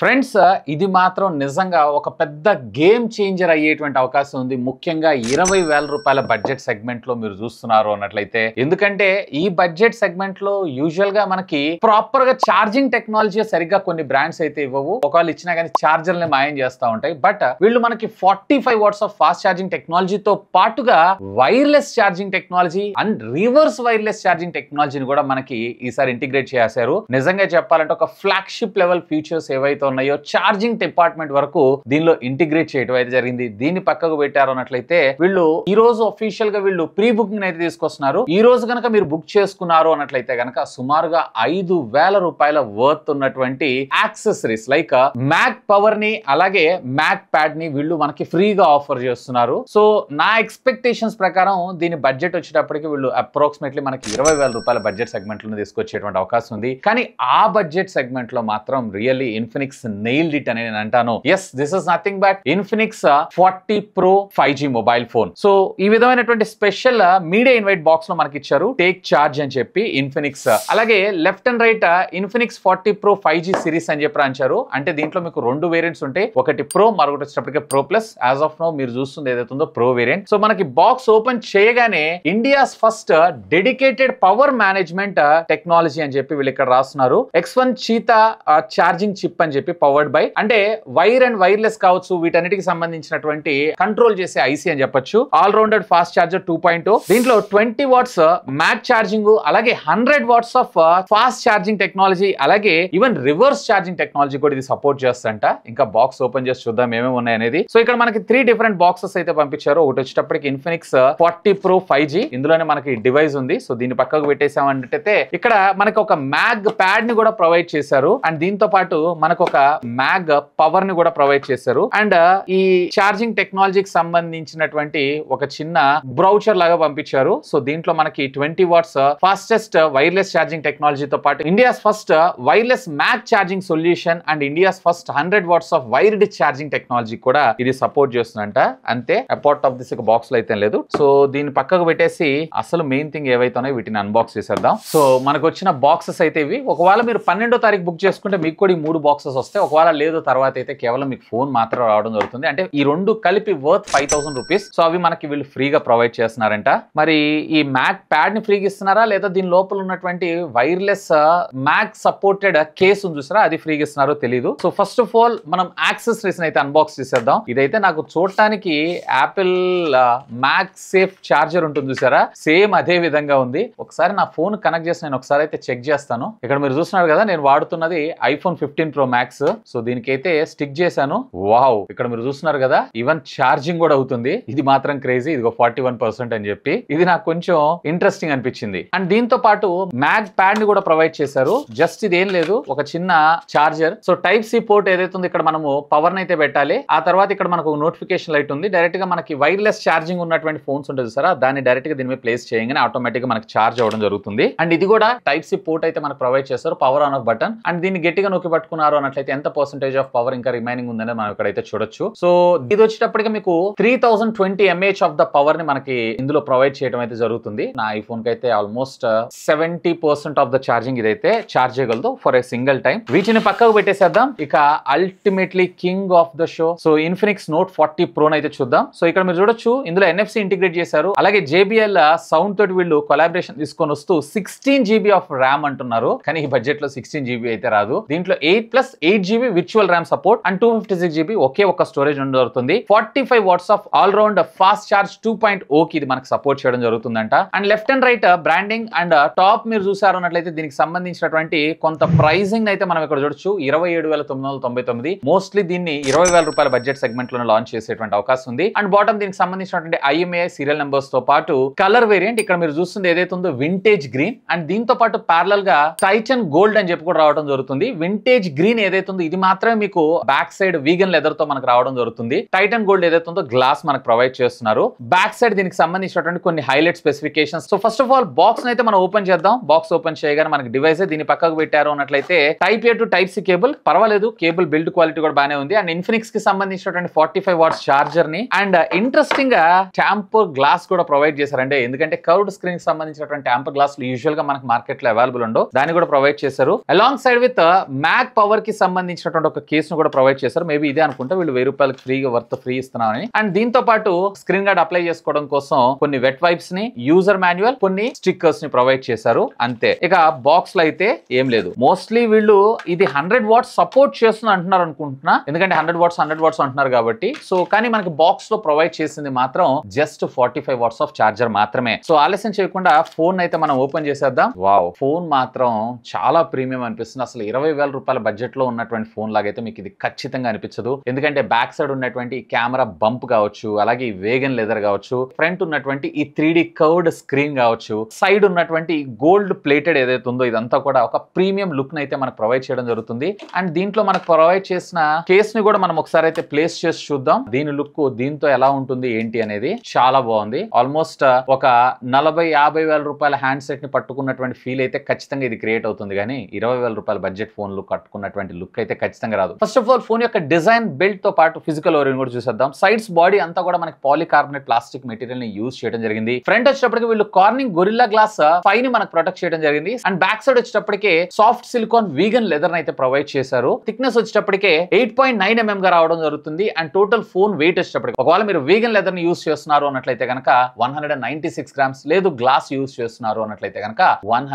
Friends ఇది మాత్రం నిజంగా ఒక పెద్ద గేమ్ చేంజర్ అయ్యేటువంటి అవకాశం ఉంది ముఖ్యంగా ఇరవై వేల రూపాయల బడ్జెట్ సెగ్మెంట్ లో మీరు చూస్తున్నారు అన్నట్లయితే ఎందుకంటే ఈ బడ్జెట్ సెగ్మెంట్ లో యూజువల్ గా మనకి ప్రాపర్ గా ఛార్జింగ్ టెక్నాలజీ సరిగ్గా కొన్ని బ్రాండ్స్ అయితే ఇవ్వవు ఒకవేళ ఇచ్చినా కానీ ఛార్జర్ ని మాయం చేస్తూ ఉంటాయి బట్ వీళ్ళు మనకి forty five watts of fast charging టెక్నాలజీతో పాటుగా wireless charging technology and reverse wireless charging టెక్నాలజీని కూడా మనకి ఈసారి ఇంటిగ్రేట్ చేశారు నిజంగా చెప్పాలంటే ఒక ఫ్లాగ్షిప్ లెవెల్ ఫ్యూచర్స్ ఏవైతే ఏవైతే ఉన్నాయో ఛార్జింగ్ డిపార్ట్మెంట్ వరకు దీనిలో ఇంటిగ్రేట్ చేయడం అయితే జరిగింది దీన్ని పక్కకు పెట్టారు అన్నట్లయితే వీళ్ళు ఈ రోజు అఫీషియల్ గా వీళ్ళు ప్రీ బుకింగ్ అయితే తీసుకొస్తున్నారు ఈ రోజు కనుక మీరు బుక్ చేసుకున్నారు అన్నట్లయితే కనుక సుమారుగా ఐదు వేల రూపాయల వర్త్ ఉన్నటువంటి యాక్సెసరీస్ లైక్ మ్యాక్ పవర్ ని అలాగే మ్యాక్ ప్యాడ్ ని వీళ్ళు మనకి ఫ్రీగా ఆఫర్ చేస్తున్నారు సో నా ఎక్స్పెక్టేషన్స్ ప్రకారం దీని బడ్జెట్ వచ్చేటప్పటికి వీళ్ళు అప్రాక్సిమేట్లీ మనకి ఇరవై వేల రూపాయల బడ్జెట్ సెగ్మెంట్ లో తీసుకొచ్చేటువంటి అవకాశం ఉంది కానీ ఆ బడ్జెట్ సెగ్మెంట్ లో మాత్రం really Infinix Infinix nailed it అని నేను అంటాను yes this is nothing but Infinix forty pro five G mobile phone so ఈ విధమైనటువంటి స్పెషల్ మీడియా ఇన్వైట్ బాక్స్ లో మనకి ఇచ్చారు టేక్ చార్జ్ అని చెప్పి ఇన్ఫినిక్స్ uh, అలాగే left and right Infinix forty pro five G series అని చెప్పి అంచారు అంటే దీంట్లో మీకు రెండు వేరియంట్స్ ఉంటాయి ఒకటి ప్రో మరొకటి వచ్చేటప్పటికే pro plus as of now మీరు చూస్తుంది ఏదైతే ఉందో ప్రో వేరియంట్ సో మనకి బాక్స్ ఓపెన్ చేయగానే India's first dedicated power management technology అని చెప్పి వీళ్ళు ఇక్కడ రాస్తున్నారు X one cheetah charging chip అని చెప్పి చెప్పి పవర్డ్ బై అంటే వైర్ అండ్ వైర్లెస్ కావచ్చు వీటన్నిటికి సంబంధించినటువంటి కంట్రోల్ చేసే ఐసీ అని చెప్పొచ్చు all rounded fast charger two point దీంట్లో ట్వంటీ వాట్స్ మ్యాట్ ఛార్జింగ్ అలాగే hundred watts of fast charging technology అలాగే ఈవెన్ రివర్స్ ఛార్జింగ్ టెక్నాలజీ కూడా ఇది సపోర్ట్ చేస్తుంట ఇంకా బాక్స్ ఓపెన్ చేసి చూద్దాం ఏమేమి ఉన్నాయి అనేది సో ఇక్కడ మనకి త్రీ డిఫరెంట్ బాక్సెస్ అయితే పంపించారు ఒకటి వచ్చేటప్పటికి Infinix forty pro five G ఇందులోనే మనకి డివైస్ ఉంది సో దీన్ని పక్కకు పెట్టేసామంటే ఇక్కడ మనకి ఒక మ్యాగ్ ప్యాడ్ ని కూడా ప్రొవైడ్ చేశారు అండ్ దీంతో పాటు మనకు ఒక మ్యాగ్ పవర్ ని కూడా ప్రొవైడ్ చేశారు అండ్ ఈ ఛార్జింగ్ టెక్నాలజీకి సంబంధించినటువంటి ఒక చిన్న బ్రౌచర్ లాగా పంపించారు సో దీంట్లో మనకి twenty watts fastest wireless charging టెక్నాలజీతో పాటు India first wireless mag charging solution and India's first hundred watts of wired charging technology కూడా ఇది సపోర్ట్ చేస్తుందంట అంతే అపార్ట్ ఆఫ్ దిస్ బాక్స్ లో అయితే లేదు సో దీన్ని పక్కకు పెట్టేసి అసలు మెయిన్ థింగ్ ఏవైతే వీటిని అన్బాక్స్ చేసేద్దాం సో మనకు వచ్చిన బాక్సెస్ అయితే ఇవి ఒకవేళ మీరు పన్నెండో తారీఖు బుక్ చేసుకుంటే మీకు కూడా ఈ మూడు బాక్సెస్ వస్తే ఒకవేళ లేదు తర్వాత అయితే కేవలం మీకు ఫోన్ మాత్రం రావడం జరుగుతుంది అంటే ఈ రెండు కలిపి worth five thousand rupees so అవి మనకి వీళ్ళు ఫ్రీగా ప్రొవైడ్ చేస్తున్నారంట మరి ఈ మ్యాక్ ప్యాడ్ ని ఫ్రీగా ఇస్తున్నారా లేదా దీని లోపల ఉన్నటువంటి వైర్లెస్ మ్యాక్ సపోర్టెడ్ కేస్ ఉంది చూసారా అది ఫ్రీగా ఇస్తున్నారో తెలియదు సో ఫస్ట్ ఆఫ్ ఆల్ మనం యాక్సెసరీస్ అయితే అన్బాక్స్ చేసేద్దాం ఇదైతే నాకు చూడటానికి యాపిల్ మ్యాక్ సేఫ్ చార్జర్ ఉంటుంది చూసారా సేమ్ అదే విధంగా ఉంది ఒకసారి నా ఫోన్ కనెక్ట్ చేసి నేను ఒకసారి అయితే చెక్ చేస్తాను ఇక్కడ మీరు చూస్తున్నారు కదా నేను వాడుతున్నది iPhone fifteen pro max max so దీనికైతే స్టిక్ చేశాను వావ్ ఇక్కడ మీరు చూస్తున్నారు కదా ఈవెన్ ఛార్జింగ్ కూడా అవుతుంది ఇది మాత్రం క్రేజీ ఇదిగో ఫార్టీ అని చెప్పి ఇది నాకు కొంచెం ఇంట్రెస్టింగ్ అనిపించింది అండ్ దీంతో పాటు మ్యాగ్ ప్యాడ్ ని కూడా ప్రొవైడ్ చేశారు జస్ట్ ఇది ఏం లేదు ఒక చిన్న charger so type C port ఏదైతే ఉంది ఇక్కడ మనము పవర్ అయితే పెట్టాలి ఆ తర్వాత ఇక్కడ మనకు నోటిఫికేషన్ లైట్ ఉంది డైరెక్ట్ గా మనకి వైర్లెస్ ఛార్జింగ్ ఉన్నటువంటి ఫోన్స్ ఉంటుంది సార్ దాన్ని డైరెక్ట్ గా దీని మీద ప్లేస్ చేయగానే ఆటోమేటిక్ గా మనకి ఛార్జ్ అవ్వడం జరుగుతుంది అండ్ ఇది కూడా టైప్ సి పోర్ట్ అయితే మనకు ప్రొవైడ్ చేస్తారు power on off button and దీన్ని గట్టిగా నొక్కి పట్టుకున్నారు అన్నట్లయితే అయితే ఎంత పర్సెంటేజ్ ఆఫ్ పవర్ ఇంకా రిమైనింగ్ ఉందని మనం అయితే చూడొచ్చు సో ఇది వచ్చేటప్పటికి మీకు three thousand twenty mAh of the power ని మనకి ఇందులో ప్రొవైడ్ చేయడం అయితే జరుగుతుంది నా ఐఫోన్ కి అయితే almost seventy percent of the charging ఇదైతే చార్జ్ చేయగలదు ఫర్ ఏ సింగిల్ టైం వీటిని పక్కకు పెట్టేసేద్దాం ఇక ultimately king of the show so Infinix note forty ప్రోన్ అయితే చూద్దాం సో ఇక్కడ మీరు చూడొచ్చు ఇందులో ఎన్ఎఫ్సి ఇంటిగ్రేట్ చేశారు అలాగే జేబీఎల్ సౌండ్ uh, తోటి వీళ్ళు కొలాబరేషన్ తీసుకొని వస్తూ సిక్స్టీన్ జీబీ ఆఫ్ ర్యామ్ అంటున్నారు కానీ ఈ బడ్జెట్ లో సిక్స్టీన్ జీబీ అయితే రాదు దీంట్లో eight plus eight GB virtual RAM support and two fifty six GB ఒకే ఒక స్టోరేజ్ ఉండడం జరుగుతుంది forty five watts of all round fast charge two point ఓకి ఇది మనకు సపోర్ట్ చేయడం జరుగుతుందంట and left and right branding and top మీరు చూసారు అన్నట్లయితే దీనికి సంబంధించినటువంటి కొంత ప్రైజింగ్ అయితే మనం ఇక్కడ చూడొచ్చు ఇరవై ఏడు వేల తొమ్మిది వందల తొంభై తొమ్మిది మోస్ట్లీ దీన్ని ఇరవై వేల రూపాయల బడ్జెట్ సెగ్మెంట్ లో లాంచ్ చేసేటువంటి అవకాశం ఉంది అండ్ బాటమ్ దీనికి సంబంధించినటువంటి ఐఎంఏ సీరియల్ నెంబర్స్ తో పాటు కలర్ వేరియంట్ ఇక్కడ మీరు చూస్తుంది ఏదైతే ఉందో వింటేజ్ గ్రీన్ అండ్ దీంతో పాటు ప్యారల్ గా టైచన్ గోల్డ్ అని చెప్పి కూడా రావడం జరుగుతుంది వింటేజ్ గ్రీన్ ఏదైతే ఏదైతే ఉందో ఇది మాత్రమే మీకు బ్యాక్ సైడ్ వీగన్ లెదర్ తో మనకు రావడం జరుగుతుంది టైటన్ గోల్డ్ ఏదైతే ఉందో గ్లాస్ మనకు ప్రొవైడ్ చేస్తున్నారు బ్యాక్ సైడ్ దీనికి సంబంధించినటువంటి కొన్ని highlight specification so first of all box అయితే మనం ఓపెన్ చేద్దాం బాక్స్ ఓపెన్ చేయగానే మనకి డివైస్ దీని పక్కకు పెట్టారు అన్నట్లయితే type A to type C cable పర్వాలేదు కేబుల్ బిల్డ్ క్వాలిటీ కూడా బానే ఉంది అండ్ ఇన్ఫినిక్స్ కి సంబంధించినటువంటి ఫార్టీ ఫైవ్ వాట్స్ చార్జర్ ని అండ్ ఇంట్రెస్టింగ్ uh, గా ట్యాంపర్ గ్లాస్ కూడా ప్రొవైడ్ చేశారండి ఎందుకంటే కర్వ్డ్ స్క్రీన్ కి సంబంధించినటువంటి ట్యాంపర్ గ్లాస్ యూజువల్ గా మనకి మార్కెట్ లో అవైలబుల్ ఉండవు దాన్ని కూడా ప్రొవైడ్ చేశారు along side with mag power కి సంబంధించినటువంటి ఒక కేసును కూడా ప్రొవైడ్ చేశారు మేబీ ఇదే అనుకుంటే వీళ్ళు వెయ్యి రూపాయలు ఫ్రీగా వర్త్ ఫ్రీ ఇస్తున్నామని అండ్ దీంతో పాటు స్క్రీన్ గార్డ్ అప్లై చేసుకోవడం కోసం కొన్ని వెట్ వైప్స్ ని యూజర్ మాన్యువల్ కొన్ని స్టిక్కర్స్ ని ప్రొవైడ్ చేశారు అంతే ఇక బాక్స్ లో అయితే ఏం లేదు మోస్ట్లీ వీళ్ళు ఇది హండ్రెడ్ వాట్స్ సపోర్ట్ చేస్తుంది అంటున్నారు అనుకుంటున్నా ఎందుకంటే హండ్రెడ్ వాట్స్ హండ్రెడ్ వాట్స్ అంటున్నారు కాబట్టి సో కానీ మనకి బాక్స్ లో ప్రొవైడ్ చేసింది మాత్రం just forty five watts of charger మాత్రమే సో ఆలస్యం చేయకుండా ఫోన్ అయితే మనం ఓపెన్ చేసేద్దాం వావ్ ఫోన్ మాత్రం చాలా ప్రీమియం అనిపిస్తుంది అసలు ఇరవై వేల రూపాయల బడ్జెట్ లో ఉన్న ఉన్నటువంటి ఫోన్ లాగైతే మీకు ఇది ఖచ్చితంగా అనిపించదు ఎందుకంటే బ్యాక్ సైడ్ ఉన్నటువంటి కెమెరా బంప్ కావచ్చు అలాగే వేగన్ లెదర్ కావచ్చు ఫ్రంట్ ఉన్నటువంటి ఈ త్రీ కర్వ్డ్ స్క్రీన్ కావచ్చు సైడ్ ఉన్నటువంటి గోల్డ్ ప్లేటెడ్ ఏదైతే ఉందో ఇదంతా కూడా ఒక ప్రీమియం లుక్ అయితే మనకు ప్రొవైడ్ చేయడం జరుగుతుంది అండ్ దీంట్లో మనకు ప్రొవైడ్ చేసిన కేస్ ని కూడా మనం ఒకసారి అయితే ప్లేస్ చేసి చూద్దాం దీని లుక్ దీంతో ఎలా ఉంటుంది ఏంటి అనేది చాలా బాగుంది ఆల్మోస్ట్ uh, ఒక నలభై యాభై వేల రూపాయల హ్యాండ్ సెట్ ని పట్టుకున్నటువంటి ఫీల్ అయితే ఖచ్చితంగా ఇది క్రియేట్ అవుతుంది కానీ ఇరవై వేల రూపాయల బడ్జెట్ ఫోన్లు కట్టుకున్నటువంటి లుక్ అయితే ఖచ్చితంగా రాదు ఫస్ట్ ఆఫ్ ఆల్ ఫోన్ యొక్క డిజైన్ బెల్ట్ తో పాటు ఫిజికల్ ఓరియన్ కూడా చూసేద్దాం సైడ్స్ బాడీ అంతా కూడా మనకి పాలికార్బోనేట్ ప్లాస్టిక్ మెటీరియల్ ని యూజ్ చేయడం జరిగింది ఫ్రంట్ వచ్చేటప్పటికి వీళ్ళు కార్నింగ్ గొరిల్లా గ్లాస్ ఫైవ్ ని మనకు ప్రొటెక్ట్ చేయడం జరిగింది అండ్ బ్యాక్ సైడ్ వచ్చేటప్పటికే సాఫ్ట్ సిలికాన్ వీగన్ లెదర్ అయితే ప్రొవైడ్ చేశారు థిక్నెస్ వచ్చేటప్పటికే ఎయిట్ పాయింట్ నైన్ ఎంఎం గా రావడం జరుగుతుంది అండ్ టోటల్ ఫోన్ వెయిట్ వచ్చేటప్పటికి ఒకవేళ మీరు వీగన్ లెదర్ ని యూస్ చేస్తున్నారు అన్నట్లయితే కనుక వన్ గ్రామ్స్ లేదు గ్లాస్ యూస్ చేస్తున్నారు అన్నట్లయితే కనుక వన్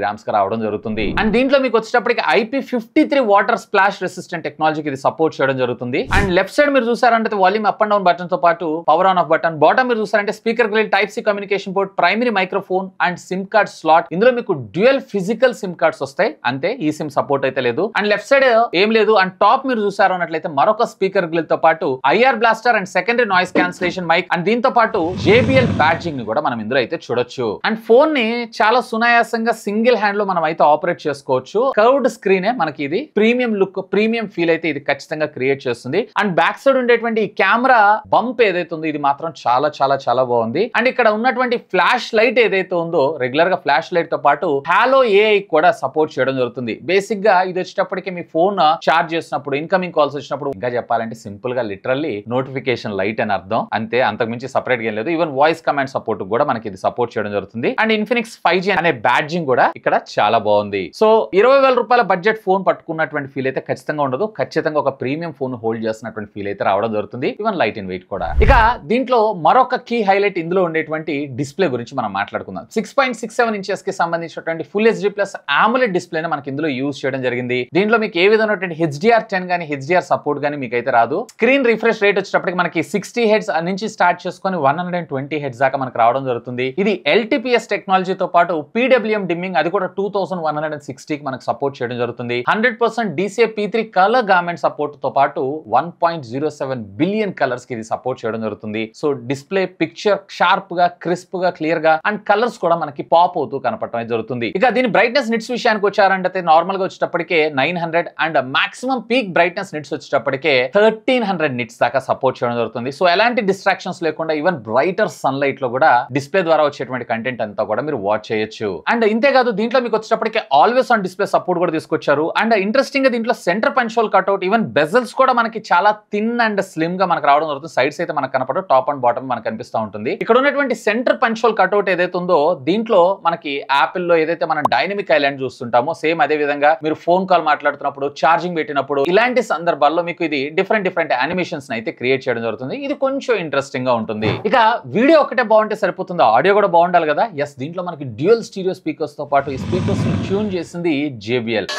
గ్రామ్స్ గా రావడం జరుగుతుంది అండ్ దీంట్లో మీకు వచ్చేటప్పటికి IP fifty three water splash resistant టెక్నాలజీకి ఇది సపోర్ట్ చేయడం జరుగుతుంది అండ్ లెఫ్ట్ సైడ్ మీరు చూసారంటే volume up and down button తో పాటు power on off button bottom మీరు చూసారంటే speaker grille type C communication port primary microphone and SIM card slot ఇందులో మీకు డ్యూయల్ ఫిజికల్ సిమ్ కార్డ్స్ వస్తాయి అంతే ఈ సిమ్ సపోర్ట్ అయితే లేదు అండ్ లెఫ్ట్ సైడ్ ఏం లేదు అండ్ టాప్ మీరు చూసారు అన్నట్లయితే మరొక స్పీకర్ గ్రిల్ తో పాటు IR blaster and secondary noise cancellation mic and దీంతో పాటు జేబిఎల్ బ్యాడ్జింగ్ ని కూడా మనం ఇందులో అయితే చూడొచ్చు అండ్ ఫోన్ ని చాలా సునాయాసంగా సింగిల్ హ్యాండ్ లో మనం అయితే ఆపరేట్ చేసుకోవచ్చు కర్వ్డ్ స్క్రీన్ మనకి ఇది ప్రీమియం లుక్ ప్రీమియం ఫీల్ అయితే ఇది ఖచ్చితంగా క్రియేట్ చేస్తుంది అండ్ బ్యాక్ సైడ్ ఉండేటువంటి ఈ కెమెరా బంప్ ఏదైతే ఉందో ఇది మాత్రం చాలా చాలా చాలా బాగుంది అండ్ ఇక్కడ ఉన్నటువంటి ఫ్లాష్ లైట్ ఏదైతే ఉందో రెగ్యులర్ గా ఫ్లాష్ లైట్ తో పాటు హాలో ఏఐ కూడా సపోర్ట్ చేయడం జరుగుతుంది బేసిక్ గా ఇది వచ్చేటప్పటికి మీ ఫోన్ చార్జ్ చేసినప్పుడు ఇన్కమింగ్ కాల్స్ వచ్చినప్పుడు ఇంకా చెప్పాలంటే సింపుల్ గా లిటరల్లీ నోటిఫికేషన్ లైట్ అని అర్థం అంతే అంతకు మించి సపరేట్ గా లేదు ఈవెన్ వాయిస్ కమాండ్ సపోర్ట్ కూడా మనకి ఇది సపోర్ట్ చేయడం జరుగుతుంది అండ్ ఇన్ఫినిక్స్ ఫైవ్ అనే బ్యాడ్జింగ్ కూడా ఇక్కడ చాలా బాగుంది సో ఇరవై రూపాయల బడ్జెట్ ఫోన్ పట్టుకున్న ఉన్నటువంటి ఫీల్ అయితే ఖచ్చితంగా ఉండదు ఖచ్చితంగా ఒక ప్రీమియం ఫోన్ హోల్డ్ చేస్తున్నటువంటి ఫీల్ అయితే రావడం జరుగుతుంది ఈవెన్ లైట్ అండ్ వెయిట్ కూడా ఇక దీంట్లో మరొక కీ హైలైట్ ఇందులో ఉండేటువంటి డిస్ప్లే గురించి మనం మాట్లాడుకుందాం six point six seven inches కి సంబంధించినటువంటి ఫుల్ హెచ్డి ప్లస్ డిస్ప్లే డిస్ప్లేని మనకి ఇందులో యూజ్ చేయడం జరిగింది దీంట్లో మీకు ఏ విధమైనటువంటి హెచ్డిఆర్ టెన్ కానీ హెచ్డిఆర్ సపోర్ట్ కానీ మీకు అయితే రాదు స్క్రీన్ రిఫ్రెష్ రేట్ వచ్చేటప్పటికి మనకి సిక్స్టీ హెడ్స్ నుంచి స్టార్ట్ చేసుకొని one hundred and twenty hertz దాకా మనకు రావడం జరుగుతుంది ఇది ఎల్టీపీఎస్ టెక్నాలజీతో పాటు పీడబ్ల్యూఎం డిమ్మింగ్ అది కూడా two thousand one hundred and సిక్స్టీకి మనకు సపోర్ట్ చేయడం జరుగుతుంది హండ్రెడ్ కోసం DCI P three colour gamut support తో పాటు one point zero seven billion colours ఇది సపోర్ట్ చేయడం జరుగుతుంది సో డిస్ప్లే పిక్చర్ షార్ప్ గా క్రిస్ప్ గా క్లియర్ గా అండ్ కలర్స్ కూడా మనకి పాప్ అవుతూ కనపడటం జరుగుతుంది ఇక దీని బ్రైట్నెస్ నిట్స్ విషయానికి వచ్చారంటే నార్మల్గా వచ్చేటప్పటికే nine hundred and maximum peak brightness nits వచ్చేటప్పటికే థర్టీన్ హండ్రెడ్ నిట్స్ దాకా సపోర్ట్ చేయడం జరుగుతుంది సో ఎలాంటి డిస్ట్రాక్షన్స్ లేకుండా ఈవెన్ బ్రైటర్ సన్లైట్ లో కూడా డిస్ప్లే ద్వారా వచ్చేటువంటి కంటెంట్ అంతా కూడా మీరు వాచ్ చేయొచ్చు అండ్ ఇంతేకాదు దీంట్లో మీకు వచ్చేటప్పటికే ఆల్వేస్ ఆన్ డిస్ప్లే సపోర్ట్ కూడా తీసుకొచ్చారు అండ్ ఇంట్రెస్టింగ్ దీంట్లో centre punch hole cutout even bezels కూడా మనకి చాలా థిన్ అండ్ స్లిమ్ గా మనకు రావడం జరుగుతుంది సైడ్స్ అయితే మనకు కనపడదు టాప్ అండ్ బాటమ్ మనకు కనిపిస్తూ ఉంటుంది ఇక్కడ ఉన్నటువంటి సెంటర్ పంచోల్ కట్అవుట్ ఏదైతే ఉందో దీంట్లో మనకి యాపిల్ లో ఏదైతే మనం డైనమిక్ ఐలాండ్ చూస్తుంటామో సేమ్ అదే విధంగా మీరు ఫోన్ కాల్ మాట్లాడుతున్నప్పుడు ఛార్జింగ్ పెట్టినప్పుడు ఇలాంటి సందర్భాల్లో మీకు ఇది డిఫరెంట్ డిఫరెంట్ యానిమేషన్స్ అయితే క్రియేట్ చేయడం జరుగుతుంది ఇది కొంచెం ఇంట్రెస్టింగ్ గా ఉంటుంది ఇక వీడియో ఒకటే బాగుంటే సరిపోతుంది ఆడియో కూడా బాగుండాలి కదా ఎస్ దీంట్లో మనకి డ్యూయల్ స్టీరియో స్పీకర్స్ తో పాటు ఈ స్పీకర్స్ ట్యూన్ చేసింది జేబిఎల్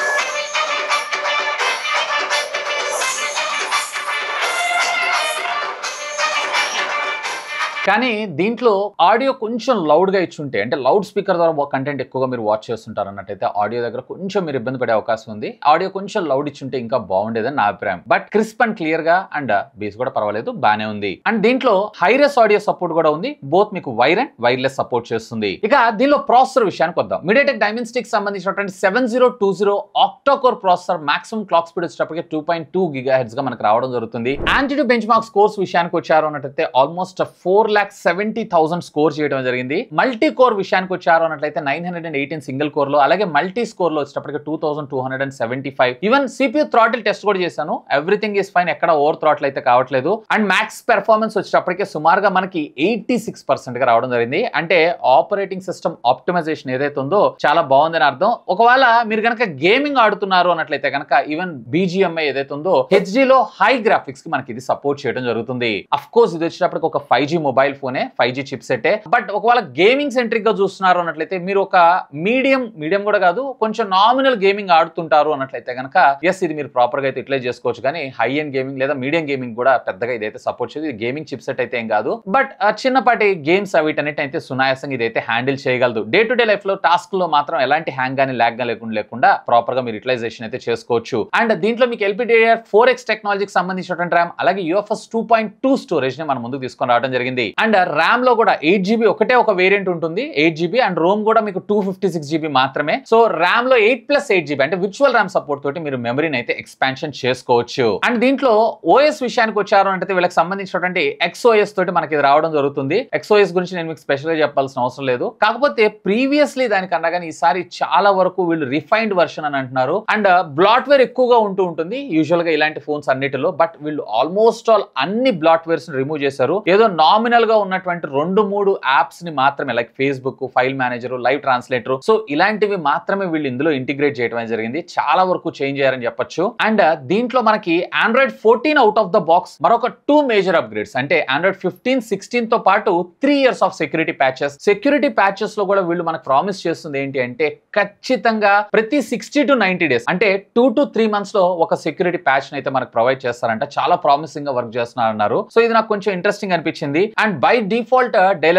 కానీ దీంట్లో ఆడియో కొంచెం లౌడ్గా ఇచ్చుంటే అంటే లౌడ్ స్పీకర్ ద్వారా కంటెంట్ ఎక్కువగా మీరు వాచ్ చేస్తుంటారు ఆడియో దగ్గర కొంచెం మీరు ఇబ్బంది పడే అవకాశం ఉంది ఆడియో కొంచెం లౌడ్ ఇచ్చుంటే ఇంకా బాగుండేదని నా అభిప్రాయం బట్ క్రిస్ప్ అండ్ క్లియర్గా అండ్ బీస్ కూడా పర్వాలేదు బాగానే ఉంది అండ్ దీంట్లో హైరెస్ ఆడియో సపోర్ట్ కూడా ఉంది బోత్ మీకు వైర్ అండ్ వైర్లెస్ సపోర్ట్ చేస్తుంది ఇక దీనిలో ప్రాసెసర్ విషయానికి వద్దాం మీడియాటెక్ స్టిక్ సంబంధించినటువంటి seven zero two zero octacore processor maximum clock speed వచ్చేటప్పటికి two point two gigahertz గా మనకు రావడం జరుగుతుంది యాంటీ బెంచ్ మార్క్స్ కోర్స్ విషయానికి వచ్చారు అన్నట్టయితే almost four lakh seventy thousand score చేయడం జరిగింది మల్టీ కోర్ విషయానికి వచ్చారు అన్నట్లయితే nine hundred and eighteen single core లో అలాగే మల్టీ స్కోర్ లో వచ్చేటప్పటికి two thousand two hundred and seventy five even CPU throttle test కూడా చేశాను ఎవ్రీథింగ్ ఈస్ ఫైన్ ఎక్కడ ఓవర్ థ్రాటిల్ అయితే కావట్లేదు అండ్ మ్యాక్స్ పెర్ఫార్మెన్స్ వచ్చేటప్పటికి సుమారుగా మనకి ఎయిటీ సిక్స్ పర్సెంట్ గా రావడం జరిగింది అంటే ఆపరేటింగ్ సిస్టమ్ ఆప్టిమైజేషన్ ఏదైతే ఉందో చాలా బాగుందని అర్థం ఒకవేళ మీరు కనుక గేమింగ్ ఆడుతున్నారు అన్నట్లయితే కనుక ఈవెన్ బీజిఎంఐ ఏదైతే ఉందో హెచ్డి లో హై గ్రాఫిక్స్ కి మనకి ఇది సపోర్ట్ చేయడం జరుగుతుంది అఫ్ కోర్స్ ఇది వచ్చేటప్పటికి ఒక ఫైవ్ జీ మొబైల్ మొబైల్ ఫోనే ఫైవ్ జీ చిప్ బట్ ఒకవేళ గేమింగ్ సెంట్రిక్ గా చూస్తున్నారు అన్నట్లయితే మీరు ఒక మీడియం మీడియం కూడా కాదు కొంచెం నామినల్ గేమింగ్ ఆడుతుంటారు అన్నట్లయితే కనుక ఎస్ ఇది మీరు ప్రాపర్ గా అయితే ఇట్లే చేసుకోవచ్చు కానీ హై ఎండ్ గేమింగ్ లేదా మీడియం గేమింగ్ కూడా పెద్దగా ఇదైతే సపోర్ట్ చేయదు ఇది గేమింగ్ చిప్ సెట్ అయితే ఏం కాదు బట్ చిన్నపాటి గేమ్స్ అవి అయితే సునాయాసంగా ఇదైతే హ్యాండిల్ చేయగలదు డే టు డే లైఫ్ లో టాస్క్ లో మాత్రం ఎలాంటి హ్యాంగ్ కానీ ల్యాగ్ గా లేకుండా లేకుండా ప్రాపర్ గా మీరు యూటిలైజేషన్ అయితే చేసుకోవచ్చు అండ్ దీంట్లో మీకు ఎల్పిడిఆర్ ఫోర్ ఎక్స్ టెక్నాలజీకి సంబంధించినటువంటి ర్యామ్ అలాగే UFS two point two storage ని మనం ముందుకు తీసుకొని రావడం జరిగింది అండ్ ర్యామ్లో కూడా ఎయిట్ జీబీ ఒకటే ఒక వేరియంట్ ఉంటుంది ఎయిట్ జీబీ అండ్ రోమ్ కూడా మీకు టూ ఫిఫ్టీ సిక్స్ జీబీ మాత్రమే సో ర్యామ్లో ఎయిట్ ప్లస్ ఎయిట్ జీబీ అంటే విర్చువల్ ర్యామ్ సపోర్ట్ తోటి మీరు మెమరీని అయితే ఎక్స్పాన్షన్ చేసుకోవచ్చు అండ్ దీంట్లో ఓఎస్ విషయానికి వచ్చారు అంటే వీళ్ళకి సంబంధించినటువంటి ఎక్స్ఓఎస్ తోటి మనకి రావడం జరుగుతుంది ఎక్స్ఓఎస్ గురించి నేను మీకు స్పెషల్గా చెప్పాల్సిన అవసరం లేదు కాకపోతే ప్రీవియస్లీ దానికన్నా కానీ ఈసారి చాలా వరకు వీళ్ళు రిఫైన్డ్ వర్షన్ అని అంటున్నారు అండ్ బ్లాట్వేర్ uh, ఎక్కువగా ఉంటూ ఉంటుంది యూజువల్ గా ఇలాంటి ఫోన్స్ అన్నిటిలో బట్ వీళ్ళు ఆల్మోస్ట్ ఆల్ అన్ని బ్లాట్వేర్స్ రిమూవ్ చేశారు ఏదో నామినల్ యూజువల్గా ఉన్నటువంటి రెండు మూడు యాప్స్ని మాత్రమే like Facebook file manager live translator so ఇలాంటివి మాత్రమే వీళ్ళు ఇందులో ఇంటిగ్రేట్ చేయడం జరిగింది చాలా వరకు చేంజ్ చేయాలని చెప్పొచ్చు అండ్ uh, దీంట్లో మనకి Android fourteen out of the box మరొక టూ మేజర్ అప్గ్రేడ్స్ అంటే ఆండ్రాయిడ్ ఫిఫ్టీన్ సిక్స్టీన్ తో పాటు three years of security patches security patches లో కూడా వీళ్ళు మనకు ప్రామిస్ చేస్తుంది ఏంటి అంటే ఖచ్చితంగా ప్రతి సిక్స్టీ టు నైన్టీ డేస్ అంటే టూ టు త్రీ మంత్స్ లో ఒక సెక్యూరిటీ ప్యాచ్ అయితే మనకు ప్రొవైడ్ చేస్తారంట చాలా ప్రామిసింగ్ గా వర్క్ చేస్తున్నారన్నారు సో ఇది నాకు కొంచెం ఇంట్రెస్టింగ్ అనిపించింది అండ్ అండ్ బై డిఫాల్ట్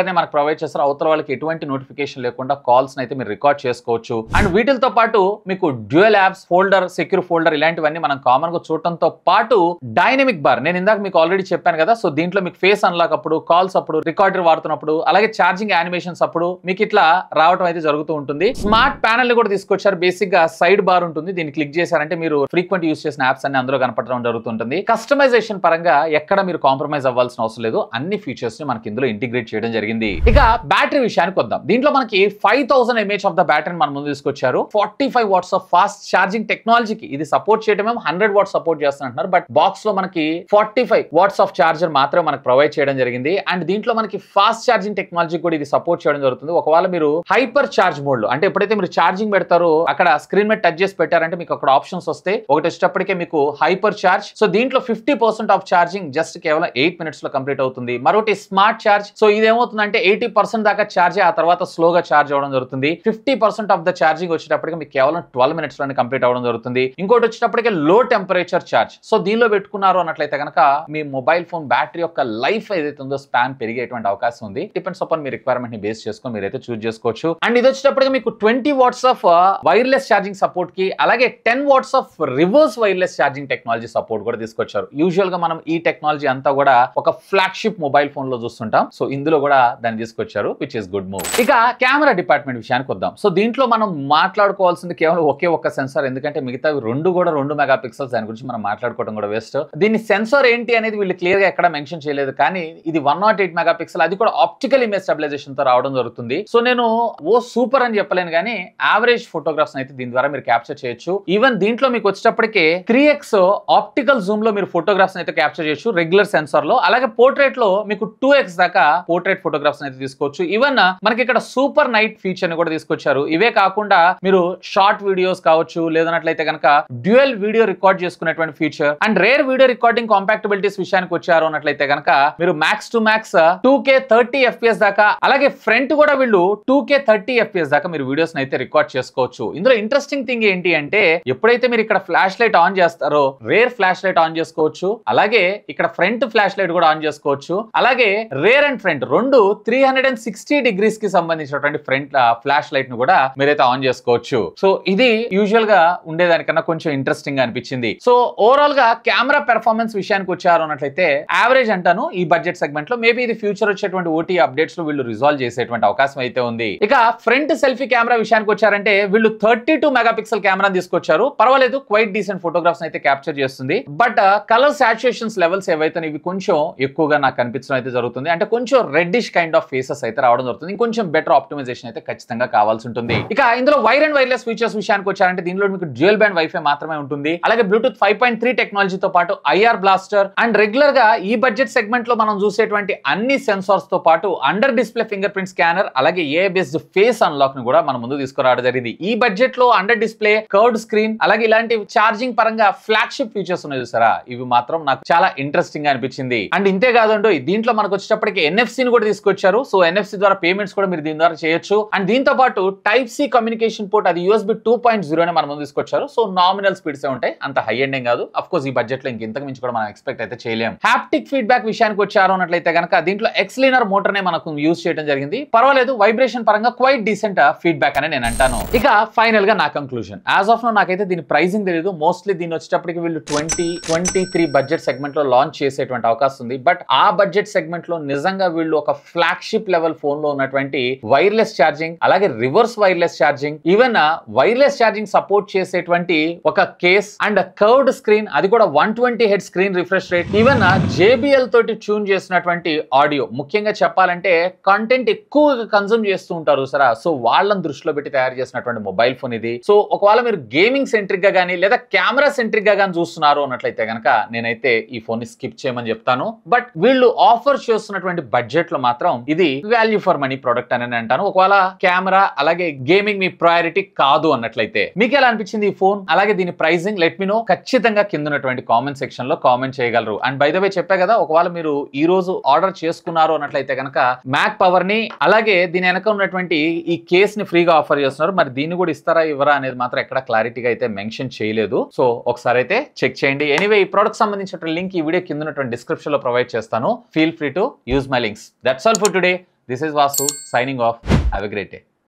నే మనకు ప్రొవైడ్ చేస్తారు అవతల వాళ్ళకి ఎటువంటి నోటిఫికేషన్ లేకుండా కాల్స్ అయితే మీరు రికార్డ్ చేసుకోవచ్చు అండ్ వీటితో పాటు మీకు dual apps folder secure folder ఇలాంటివన్నీ మనం కామన్గా చూడటంతో పాటు డైనమిక్ బార్ నేను ఇందాక మీకు ఆల్రెడీ చెప్పాను కదా సో దీంట్లో మీకు ఫేస్ అన్లాక్ అప్పుడు కాల్స్ అప్పుడు రికార్డర్ వాడుతున్నప్పుడు అలాగే ఛార్జింగ్ యానిమేషన్స్ అప్పుడు మీకు ఇట్లా రావడం అయితే జరుగుతూ ఉంటుంది స్మార్ట్ ప్యానల్ కూడా తీసుకొచ్చారు బేసిక్ గా సైడ్ బార్ ఉంటుంది దీన్ని క్లిక్ చేశారంటే మీరు ఫ్రీక్వెంట్ యూస్ చేసిన యాప్స్ అన్ని అందులో కనపడడం జరుగుతుంటుంది కస్టమైజేషన్ పరంగా ఎక్కడ మీరు కాంప్రమైజ్ అవ్వాల్సిన అవసరం లేదు అన్ని ఫీచర్స్ ని మనకి ఇందులో ఇంటిగ్రేట్ చేయడం జరిగింది ఇక బ్యాటరీ విషయానికి వద్దాం దీంట్లో మనకి five thousand mAh of the battery మన ముందు తీసుకొచ్చారు forty five watts of fast charging టెక్నాలజీకి ఇది సపోర్ట్ చేయడమే హండ్రెడ్ వాట్స్ సపోర్ట్ చేస్తున్నారు బట్ బాక్స్ లో మనకి forty five watts of charger మాత్రమే మనకు ప్రొవైడ్ చేయడం జరిగింది అండ్ దీంట్లో మనకి ఫాస్ట్ ఛార్జింగ్ టెక్నాలజీ కూడా ఇది సపోర్ట్ చేయడం జరుగుతుంది ఒకవేళ మీరు హైపర్ ఛార్జ్ మోడ్ లో అంటే ఎప్పుడైతే మీరు ఛార్జింగ్ పెడతారో అక్కడ స్క్రీన్ మీద టచ్ చేసి పెట్టారంటే మీకు అక్కడ ఆప్షన్స్ వస్తే ఒకటి వచ్చేటప్పటికే మీకు హైపర్ ఛార్జ్ సో దీంట్లో ఫిఫ్టీ ఆఫ్ ఛార్జింగ్ జస్ట్ కేవలం ఎయిట్ మినిట్స్ లో కంప్లీట్ అవుతుంది మరొకటి స్మార్ట్ ఛార్జ్ సో ఇదేమవుతుందంటే ఎయిటీ పర్సెంట్ దాకా ఛార్జ్ ఆ తర్వాత స్లోగా ఛార్జ్ అవ్వడం జరుగుతుంది fifty percent of the charging వచ్చేటప్పటికి మీకు కేవలం ట్వెల్వ్ మినిట్స్ లోనే కంప్లీట్ అవ్వడం జరుగుతుంది ఇంకోటి వచ్చేటప్పటికి లో టెంపరేచర్ ఛార్జ్ సో దీనిలో పెట్టుకున్నారు అన్నట్లయితే కనుక మీ మొబైల్ ఫోన్ బ్యాటరీ యొక్క లైఫ్ ఏదైతే ఉందో స్పాన్ పెరిగేటువంటి అవకాశం ఉంది డిపెండ్స్ అపాన్ మీ రిక్వైర్మెంట్ ని బేస్ చేసుకొని మీరైతే చూస్ చేసుకోవచ్చు అండ్ ఇది వచ్చేటప్పటికి మీకు twenty watts of wireless charging support కి అలాగే ten watts of reverse wireless charging technology support కూడా తీసుకొచ్చారు యూజువల్ గా మనం ఈ టెక్నాలజీ అంతా కూడా ఒక ఫ్లాగ్షిప్ మొబైల్ ఫోన్ లో లో చూస్తుంటాం సో ఇందులో కూడా దాన్ని తీసుకొచ్చారు విచ్ ఇస్ గుడ్ మూవ్ ఇక కెమెరా డిపార్ట్మెంట్ విషయానికి వద్దాం సో దీంట్లో మనం మాట్లాడుకోవాల్సింది కేవలం ఒకే ఒక్క సెన్సార్ ఎందుకంటే మిగతా రెండు కూడా రెండు మెగా పిక్సెల్స్ దాని గురించి మనం మాట్లాడుకోవడం కూడా వేస్ట్ దీని సెన్సార్ ఏంటి అనేది వీళ్ళు క్లియర్ గా ఎక్కడ మెన్షన్ చేయలేదు కానీ ఇది one nought eight megapixel అది కూడా ఆప్టికల్ ఇమేజ్ స్టెబిలైజేషన్ తో రావడం జరుగుతుంది సో నేను ఓ సూపర్ అని చెప్పలేను కానీ యావరేజ్ ఫోటోగ్రాఫ్స్ అయితే దీని ద్వారా మీరు క్యాప్చర్ చేయొచ్చు ఈవెన్ దీంట్లో మీకు వచ్చేటప్పటికి త్రీ ఎక్స్ ఆప్టికల్ జూమ్ లో మీరు ఫోటోగ్రాఫ్స్ అయితే క్యాప్చర్ చేయొచ్చు రెగ్యులర్ సెన్సార్ లో అలాగే పోర్ట్రేట్ లో మీకు టూ టూ ఎక్స్ దాకా పోర్ట్రేట్ ఫోటోగ్రాఫ్స్ అయితే తీసుకోవచ్చు ఈవెన్ uh, మనకి ఇక్కడ సూపర్ నైట్ ఫీచర్ ని కూడా తీసుకొచ్చారు ఇవే కాకుండా మీరు షార్ట్ వీడియోస్ కావచ్చు లేదన్నట్లయితే కనుక డ్యూయల్ వీడియో రికార్డ్ చేసుకునేటువంటి feature and rear video recording compatibilities విషయానికి వచ్చారు అన్నట్లయితే కనుక మీరు max to max two K thirty FPS దాకా అలాగే ఫ్రంట్ కూడా వీళ్ళు టూ కే థర్టీ ఎఫ్పిఎస్ దాకా మీరు వీడియోస్ అయితే రికార్డ్ చేసుకోవచ్చు ఇందులో ఇంట్రెస్టింగ్ థింగ్ ఏంటి అంటే ఎప్పుడైతే మీరు ఇక్కడ ఫ్లాష్ లైట్ ఆన్ చేస్తారో రేర్ ఫ్లాష్ లైట్ ఆన్ చేసుకోవచ్చు అలాగే ఇక్కడ ఫ్రంట్ ఫ్లాష్ లైట్ కూడా ఆన్ చేసుకోవచ్చు అలాగే రేర్ అండ్ ఫ్రంట్ రెండు three hundred and sixty degrees కి సంబంధించినటువంటి ఫ్రంట్ ఫ్లాష్ లైట్ ను కూడా మీరైతే ఆన్ చేసుకోవచ్చు సో ఇది యూజువల్ గా ఉండేదానికన్నా కొంచెం ఇంట్రెస్టింగ్ గా అనిపించింది సో ఓవరాల్ గా కెమెరా పెర్ఫార్మెన్స్ విషయానికి వచ్చారు అన్నట్లయితే యావరేజ్ అంటాను ఈ బడ్జెట్ సెగ్మెంట్ లో మేబీ ఇది ఫ్యూచర్ వచ్చేటువంటి ఓటీ అప్డేట్స్ లో వీళ్ళు రిజాల్వ్ చేసేటువంటి అవకాశం అయితే ఉంది ఇక ఫ్రంట్ సెల్ఫీ కెమెరా విషయానికి వచ్చారంటే వీళ్ళు థర్టీ టూ మెగాపిక్సెల్ కెమెరా తీసుకొచ్చారు పర్వాలేదు క్వైట్ డీసెంట్ ఫోటోగ్రాఫ్స్ అయితే క్యాప్చర్ చేస్తుంది బట్ కలర్ సాచురేషన్స్ లెవెల్స్ ఏవైతే ఇవి కొంచెం ఎక్కువగా నాకు కనిపించడం అయితే జరుగుతుంది జరుగుతుంది అంటే కొంచెం రెడ్డిష్ కైండ్ ఆఫ్ ఫేసెస్ అయితే రావడం జరుగుతుంది ఇంకొంచెం బెటర్ ఆప్టిమైజేషన్ అయితే ఖచ్చితంగా కావాల్సి ఉంటుంది ఇక ఇందులో వైర్ అండ్ వైర్లెస్ ఫీచర్స్ విషయానికి వచ్చారంటే దీనిలో మీకు డ్యూయల్ బ్యాండ్ వైఫై మాత్రమే ఉంటుంది అలాగే బ్లూటూత్ ఫైవ్ పాయింట్ త్రీ టెక్నాలజీతో పాటు ఐఆర్ బ్లాస్టర్ అండ్ రెగ్యులర్ గా ఈ బడ్జెట్ సెగ్మెంట్ లో మనం చూసేటువంటి అన్ని సెన్సార్స్ తో పాటు under display fingerprint scanner అలాగే ఏ బేస్డ్ ఫేస్ అన్లాక్ ను కూడా మన ముందు తీసుకురావడం జరిగింది ఈ బడ్జెట్ లో అండర్ డిస్ప్లే కర్డ్ స్క్రీన్ అలాగే ఇలాంటి ఛార్జింగ్ పరంగా ఫ్లాగ్షిప్ ఫీచర్స్ ఉన్నాయి చూసారా ఇవి మాత్రం నాకు చాలా ఇంట్రెస్టింగ్ గా అనిపించింది అండ్ ఇంతే కాదండి దీంట్లో మనకు వచ్చేటప్పటికి ఎన్ఎఫ్సీని కూడా తీసుకొచ్చారు సో ఎన్ఎఫ్సి ద్వారా పేమెంట్స్ కూడా మీరు దీని ద్వారా చేయొచ్చు అండ్ దీంతో పాటు టైప్ సి కమ్యూనికేషన్ పోర్ట్ అది యూఎస్బి టూ పాయింట్ జీరో మన తీసుకొచ్చారు సో నామినల్ స్పీడ్స్ ఉంటాయి అంత హై ఎండింగ్ కాదు అఫ్ కోర్స్ ఈ బడ్జెట్ లో ఇంతకు మించి కూడా మనం ఎక్స్పెక్ట్ అయితే చేయలేము హ్యాప్టిక్ ఫీడ్బ్యాక్ విషయానికి వచ్చారు అన్నట్లయితే కనుక దీంట్లో ఎక్స్లీనర్ మోటార్ నే మనకు యూజ్ చేయడం జరిగింది పర్వాలేదు వైబ్రేషన్ పరంగా క్వైట్ డీసెంట్ ఫీడ్బ్యాక్ అని నేను అంటాను ఇక ఫైనల్ గా నా కంక్లూజన్ యాజ్ ఆఫ్ నో నాకైతే దీని ప్రైజింగ్ తెలియదు మోస్ట్లీ దీని వచ్చేటప్పటికి వీళ్ళు twenty twenty three budget segment లో లాంచ్ చేసేటువంటి అవకాశం ఉంది బట్ ఆ బడ్జెట్ సెగ్మెంట్ సెగ్మెంట్ లో నిజంగా వీళ్ళు ఒక ఫ్లాగ్షిప్ లెవెల్ ఫోన్ లో ఉన్నటువంటి వైర్లెస్ ఛార్జింగ్ అలాగే reverse wireless charging even wireless charging support చేసేటువంటి ఒక కేస్ అండ్ కర్వ్డ్ స్క్రీన్ అది కూడా వన్ ట్వంటీ హెడ్ screen refresh rate even JBL తోటి ట్యూన్ చేసినటువంటి ఆడియో ముఖ్యంగా చెప్పాలంటే కంటెంట్ ఎక్కువగా కన్సూమ్ చేస్తూ ఉంటారు సరా సో వాళ్ళని దృష్టిలో పెట్టి తయారు చేసినటువంటి మొబైల్ ఫోన్ ఇది సో ఒకవేళ మీరు గేమింగ్ సెంట్రిక్ గా కానీ లేదా కెమెరా సెంట్రిక్ గా కానీ చూస్తున్నారు అన్నట్లయితే కనుక నేనైతే ఈ ఫోన్ ని స్కిప్ చేయమని చెప్తాను బట్ వీళ్ళు ఆఫర్ చేస్తున్నటువంటి బడ్జెట్ లో మాత్రం ఇది వాల్యూ ఫర్ మనీ ప్రోడక్ట్ అని అంటాను ఒకవేళ కెమెరా అలాగే గేమింగ్ మీ ప్రయారిటీ కాదు అన్నట్లయితే మీకు ఎలా అనిపించింది ఈ ఫోన్ అలాగే దీని ప్రైజింగ్ లెట్ మీ నో ఖచ్చితంగా కింద ఉన్నటువంటి కామెంట్ సెక్షన్ లో కామెంట్ చేయగలరు అండ్ బై ద చెప్పే కదా ఒకవేళ మీరు ఈ రోజు ఆర్డర్ చేసుకున్నారు అన్నట్లయితే కనుక మ్యాక్ పవర్ ని అలాగే దీని వెనక ఉన్నటువంటి ఈ కేస్ ని ఫ్రీగా ఆఫర్ చేస్తున్నారు మరి దీన్ని కూడా ఇస్తారా ఇవ్వరా అనేది మాత్రం ఎక్కడ క్లారిటీగా అయితే మెన్షన్ చేయలేదు సో ఒకసారి అయితే చెక్ చేయండి ఎనీవే ఈ ప్రోడక్ట్ సంబంధించిన లింక్ ఈ వీడియో కింద ఉన్నటువంటి డిస్క్రిప్షన్ లో ప్రొవైడ్ చేస్తాను feel free to use my links. That's all for today. This is Vasu signing off. Have a great day.